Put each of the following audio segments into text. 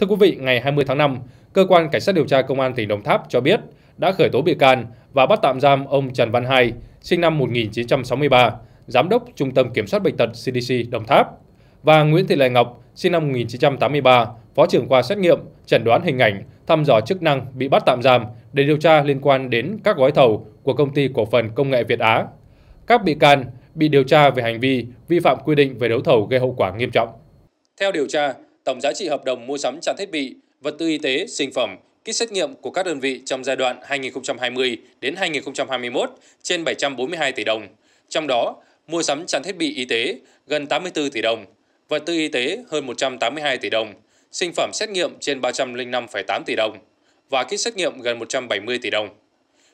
Thưa quý vị, ngày 20 tháng 5, Cơ quan Cảnh sát điều tra Công an tỉnh Đồng Tháp cho biết đã khởi tố bị can và bắt tạm giam ông Trần Văn Hai, sinh năm 1963, Giám đốc Trung tâm Kiểm soát Bệnh tật CDC Đồng Tháp, và Nguyễn Thị Lệ Ngọc, sinh năm 1983, Phó trưởng khoa xét nghiệm, chẩn đoán hình ảnh, thăm dò chức năng bị bắt tạm giam để điều tra liên quan đến các gói thầu của Công ty Cổ phần Công nghệ Việt Á. Các bị can bị điều tra về hành vi vi phạm quy định về đấu thầu gây hậu quả nghiêm trọng. Theo điều tra, tổng giá trị hợp đồng mua sắm trang thiết bị, vật tư y tế, sinh phẩm, kit xét nghiệm của các đơn vị trong giai đoạn 2020 đến 2021 trên 742 tỷ đồng. Trong đó, mua sắm trang thiết bị y tế gần 84 tỷ đồng, vật tư y tế hơn 182 tỷ đồng, sinh phẩm xét nghiệm trên 305,8 tỷ đồng và kit xét nghiệm gần 170 tỷ đồng.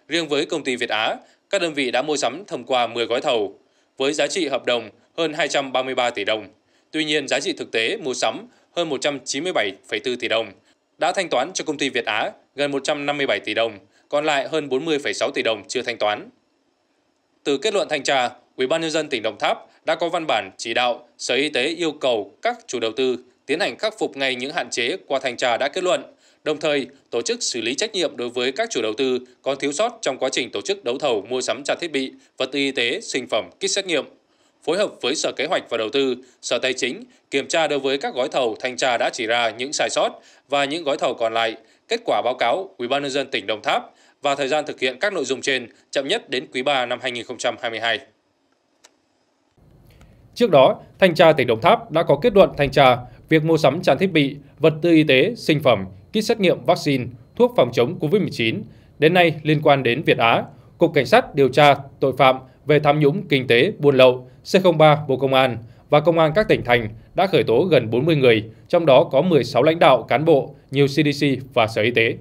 Riêng với công ty Việt Á, các đơn vị đã mua sắm thông qua 10 gói thầu với giá trị hợp đồng hơn 233 tỷ đồng. Tuy nhiên, giá trị thực tế mua sắm hơn 197,4 tỷ đồng, đã thanh toán cho công ty Việt Á gần 157 tỷ đồng, còn lại hơn 40,6 tỷ đồng chưa thanh toán. Từ kết luận thanh tra, Ủy ban nhân dân tỉnh Đồng Tháp đã có văn bản chỉ đạo Sở Y tế yêu cầu các chủ đầu tư tiến hành khắc phục ngay những hạn chế qua thanh tra đã kết luận, đồng thời tổ chức xử lý trách nhiệm đối với các chủ đầu tư có thiếu sót trong quá trình tổ chức đấu thầu mua sắm trang thiết bị, vật tư y tế, sinh phẩm, kit xét nghiệm phối hợp với Sở Kế hoạch và Đầu tư, Sở Tài chính kiểm tra đối với các gói thầu thanh tra đã chỉ ra những sai sót và những gói thầu còn lại, kết quả báo cáo UBND tỉnh Đồng Tháp và thời gian thực hiện các nội dung trên chậm nhất đến quý 3 năm 2022. Trước đó, Thanh tra tỉnh Đồng Tháp đã có kết luận thanh tra việc mua sắm trang thiết bị, vật tư y tế, sinh phẩm, kit xét nghiệm vaccine, thuốc phòng chống COVID-19 đến nay liên quan đến Việt Á, Cục Cảnh sát điều tra tội phạm về tham nhũng kinh tế buôn lậu C03 Bộ Công an và Công an các tỉnh thành đã khởi tố gần 40 người, trong đó có 16 lãnh đạo cán bộ, nhiều CDC và Sở Y tế.